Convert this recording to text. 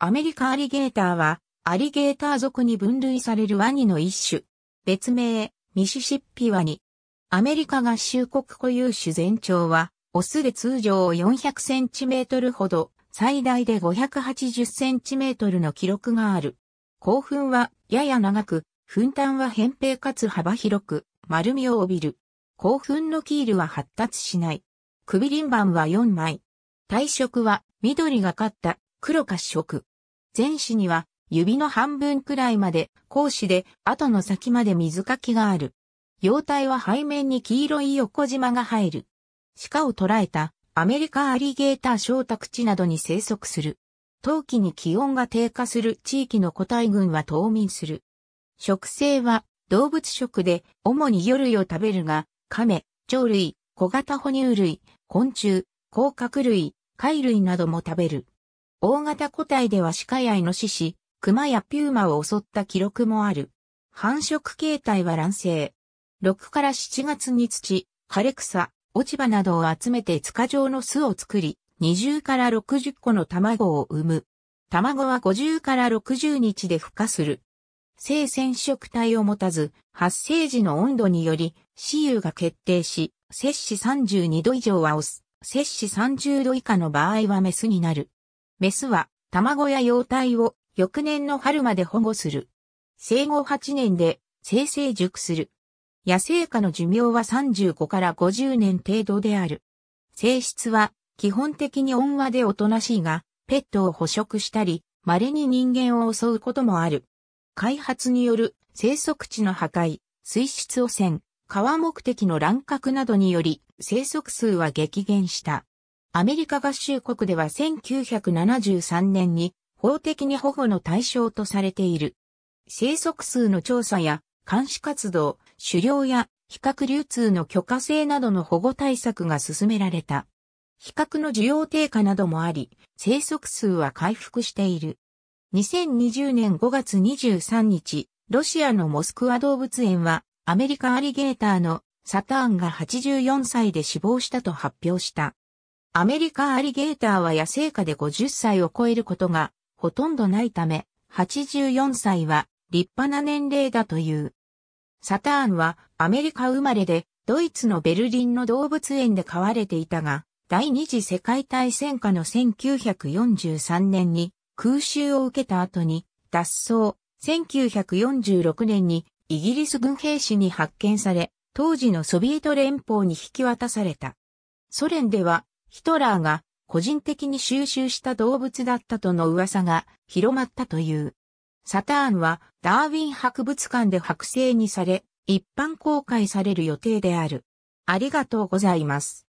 アメリカアリゲーターは、アリゲーター族に分類されるワニの一種。別名、ミシシッピワニ。アメリカ合衆国固有種全長は、オスで通常400センチメートルほど、最大で580センチメートルの記録がある。興奮はやや長く、噴炭は扁平かつ幅広く、丸みを帯びる。興奮のキールは発達しない。首輪盤は4枚。体色は緑がかった黒褐色。前肢には指の半分くらいまで、後肢で後の先まで水かきがある。様体は背面に黄色い横縞が入る。鹿を捕らえたアメリカアリゲーター小宅地などに生息する。冬季に気温が低下する地域の個体群は冬眠する。食性は動物食で主に魚類を食べるが、亀、鳥類、小型哺乳類、昆虫、甲殻類、貝類なども食べる。大型個体では鹿やイノシシ、熊やピューマを襲った記録もある。繁殖形態は卵生。6から7月に土、枯れ草、落ち葉などを集めて塚状の巣を作り、20から60個の卵を産む。卵は50から60日で孵化する。性染色体を持たず、発生時の温度により、雌雄が決定し、摂氏32度以上はオス、摂氏30度以下の場合はメスになる。メスは卵や幼体を翌年の春まで保護する。生後8年で生成熟する。野生下の寿命は35から50年程度である。性質は基本的に温和でおとなしいが、ペットを捕食したり、稀に人間を襲うこともある。開発による生息地の破壊、水質汚染、川目的の乱獲などにより生息数は激減した。アメリカ合衆国では1973年に法的に保護の対象とされている。生息数の調査や監視活動、狩猟や比較流通の許可制などの保護対策が進められた。比較の需要低下などもあり、生息数は回復している。2020年5月23日、ロシアのモスクワ動物園は、アメリカアリゲーターのサターンが84歳で死亡したと発表した。アメリカアリゲーターは野生下で50歳を超えることがほとんどないため、84歳は立派な年齢だという。サターンはアメリカ生まれでドイツのベルリンの動物園で飼われていたが、第二次世界大戦下の1943年に空襲を受けた後に脱走、1946年にイギリス軍兵士に発見され、当時のソビエト連邦に引き渡された。ソ連ではヒトラーが個人的に収集した動物だったとの噂が広まったという。サターンはダーウィン博物館で剥製にされ、一般公開される予定である。ありがとうございます。